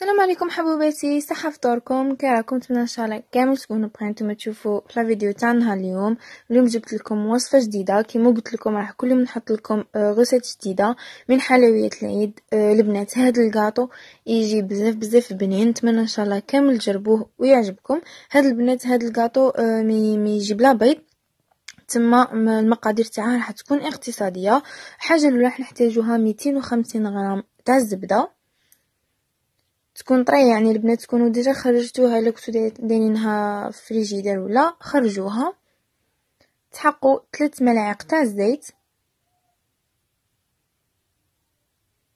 السلام عليكم حبوباتي صحة فطوركم كي راكم نتمنى ان شاء الله كامل تكونوا بخير نتوما تشوفوا في فيديو نهار اليوم اليوم جبت لكم وصفه جديده كيما قلت لكم راح كل يوم نحط لكم آه، غسيت جديده من حلويات العيد البنات آه، هذا الكاطو يجي بزاف بزاف بنين نتمنى ان شاء الله كامل تجربوه ويعجبكم هاد البنات هاد الكاطو آه، مي يجي بلا بيض تما المقادير تاعها راح تكون اقتصاديه حاجه الاولى راح نحتاجوها 250 غرام تاع الزبده تكون طري يعني البنات تكونوا ديجا خرجتوها الا كنتو دايرينها فريجيدير ولا خرجوها تحقوا ثلاث ملاعق تاع الزيت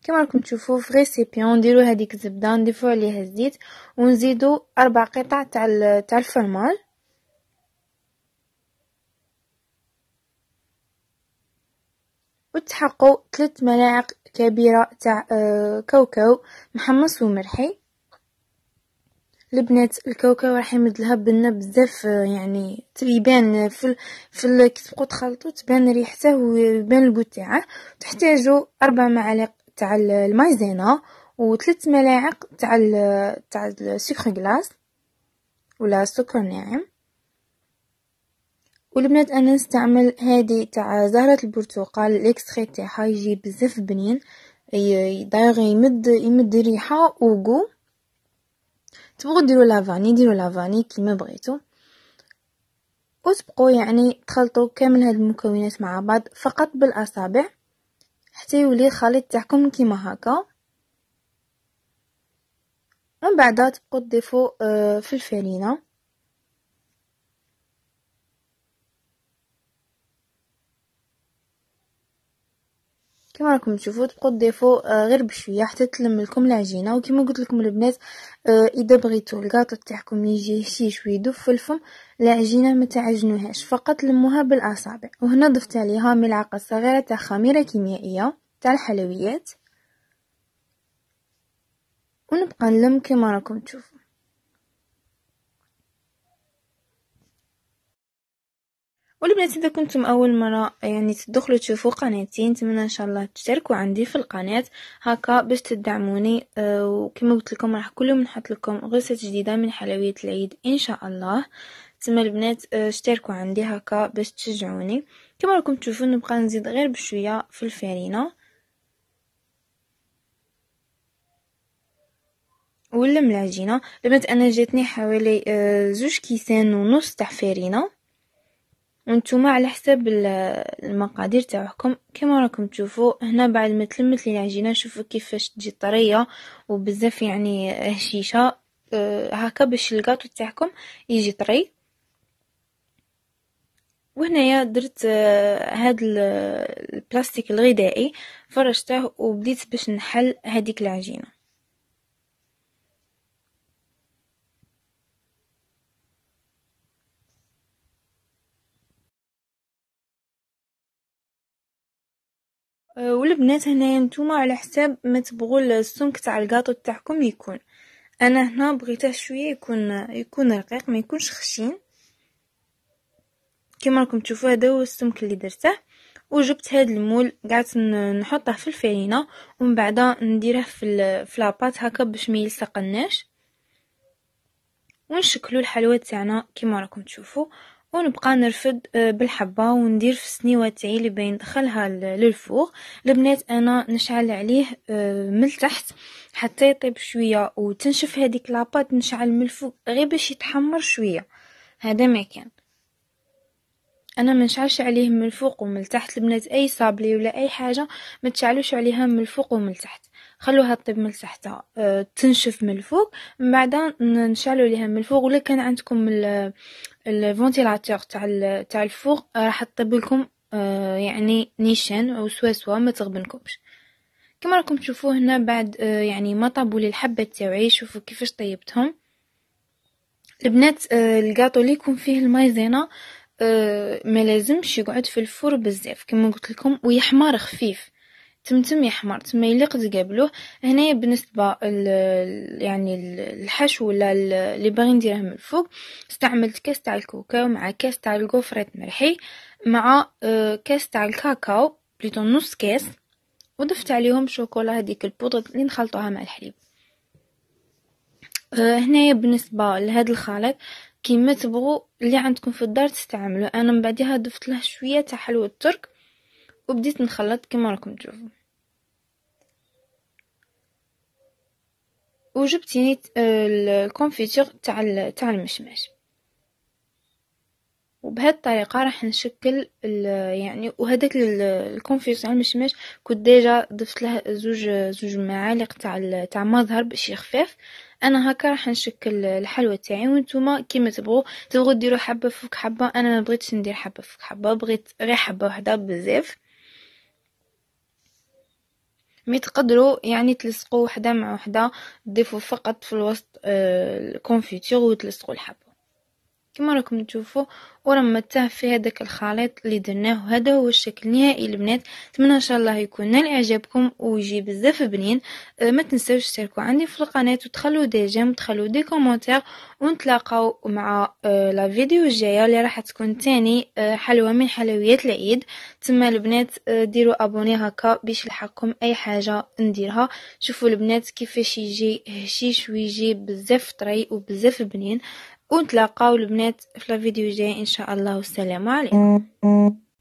كما راكم تشوفوا في ريسيبيون نديروا هذيك الزبده نضيفو عليها الزيت ونزيدو اربع قطع تاع تاع الفرمال وتحقوا ثلاث ملاعق كبيرة تاع آه، كوكو محمص ومرحي البنات الكاوكاو راح يمدلها بنا بزاف آه، يعني تبان في ال... في كي تبقاو تخلطوا تبان ريحته ويبان القوت تاعه تحتاجوا اربع معالق تاع المايزينا وثلاث ملاعق تاع تاع السكر غلاس ولا سكر ناعم والبنات انا نستعمل هادي تاع زهرة البرتقال الاكستري تاعها يجي بزاف بنين دايغ يمد يمد ريحة وغو تبغو ديرو لافاني ديرو لافاني كيما بغيتو وتبقوا يعني تخلطوا كامل هاد المكونات مع بعض فقط بالاصابع حتى يولي الخليط تاعكم كيما هكا من بعد تبقوا تضيفوا آه في الفرينه كما راكم تشوفوا تبقوا ديفو آه، غير بشويه حتى تلم لكم العجينه وكما قلت لكم البنات آه، اذا بغيتوا الكاطو تاعكم يجي شي شويه يدف الفم العجينه ما تعجنوهاش فقط لموها بالاصابع وهنا ضفت عليها ملعقه صغيره تاع خميره كيميائيه تاع الحلويات ونبقى نلم كما راكم تشوفوا والبنات اذا كنتم اول مره يعني تدخلوا تشوفوا قناتي نتمنى ان شاء الله تشتركوا عندي في القناه هكا باش تدعموني آه، وكما قلت لكم راح كل يوم نحط لكم غرسه جديده من حلويات العيد ان شاء الله تما البنات آه، اشتركوا عندي هكا باش تشجعوني كما راكم تشوفون نبقى نزيد غير بشويه في الفرينه ولم العجينه البنات انا جاتني حوالي آه، زوج كيسان ونص تاع فرينه وانتم على حساب المقادير تاعكم كيما راكم تشوفوا هنا بعد ما تلمت لي يعني العجينه شوفوا كيفاش تجي طريه وبزاف يعني هشيشه أه، هكا باش الكاطو تاعكم يجي طري وهنايا درت هذا أه، هاد البلاستيك الغذائي فرشته وبديت باش نحل هذيك العجينه أه، والبنات هنايا نتوما على حساب ما تبغوا السمك تاع الكاطو تاعكم يكون انا هنا بغيته شويه يكون يكون رقيق ما يكونش خشين كما راكم تشوفوا هذا هو السمك اللي درته وجبت هاد المول قعدت نحطه في الفرينه ومن بعد نديره في في لاباط هكا باش ما يلصقناش ونشكلو الحلوى تاعنا كما راكم تشوفوا ونبقى نرفد آه، بالحبة وندير في السنيوة تاعي اللي بين دخلها للفوق البنات انا نشعل عليه آه، من التحت حتى يطيب شويه وتنشف هذيك لاباط نشعل من الفوق غير باش يتحمر شويه هذا ما كان انا ما نشعلش عليه من الفوق ومن التحت البنات اي صابلي ولا اي حاجه ما تشعلوش عليها من الفوق ومن التحت خلوها طيب من تحت آه، تنشف من الفوق من بعد نشعلوا ليها من الفوق ولا كان عندكم الفونتيلاتور تاع تاع الفوق آه، راح تطيب لكم آه، يعني نيشان او سوا سوا ما تغبنكمش كما راكم تشوفوا هنا بعد يعني ما طابوا لي الحبه تاعي شوفوا كيفاش طيبتهم البنات الكاطو اللي يكون فيه المايزينا ما لازمش يقعد في الفور بزاف كما قلت لكم ويحمر خفيف تمتم يحمر تما يليق تقابلوه هنايا بالنسبه يعني الحشو ولا اللي باغي نديره من الفوق استعملت كاس تاع الكوكاو مع كاس تاع الكوفريت مرحي مع آه، كاس تاع الكاكاو بليتو نص كاس وضفت عليهم شوكولا هذيك البودرة اللي نخلطوها مع الحليب آه، هنايا بالنسبه لهذا الخليط كيما تبغوا اللي عندكم في الدار تستعملوا انا من بعدها ضفت له شويه تاع حلوى الترك وبديت نخلط كما راكم تشوفوا وجبت يعني آه، الكونفيتور تاع تاع المشماش وبهذه الطريقه راح نشكل يعني وهذاك الكونفيتور تاع المشماش كنت ديجا ضفت له زوج زوج معالق تاع تاع مظهر باش يخفف انا هكا راح نشكل الحلوى تاعي وانتم كيما تبغوا تبغوا ديروا حبه فوق حبه انا ما بغيتش ندير حبه فوق حبه بغيت غير حبه وحده بزاف مي تقدروا يعني تلصقوا وحده مع وحده تضيفوا فقط في الوسط آه، الكونفيتور وتلصقوا الحبه كما راكم تشوفوا ورمتها في هذاك الخليط اللي درناه وهذا هو الشكل النهائي البنات نتمنى ان شاء الله يكون نال اعجابكم ويجي بزاف بنين أه ما تنساوش تشتركوا عندي في القناه وتخلوا دي جيم وتخلوا دي كومونتير ونتلاقاو مع أه لا فيديو الجايه اللي راح تكون تاني أه حلوه من حلويات العيد تما البنات آه، ديروا ابوني هكا باش يلحقكم اي حاجه نديرها شوفوا البنات كيفاش يجي هشيش ويجي بزاف طري وبزاف بنين ونتلاقاو البنات في الفيديو جاي ان شاء الله والسلام عليكم mm-hmm.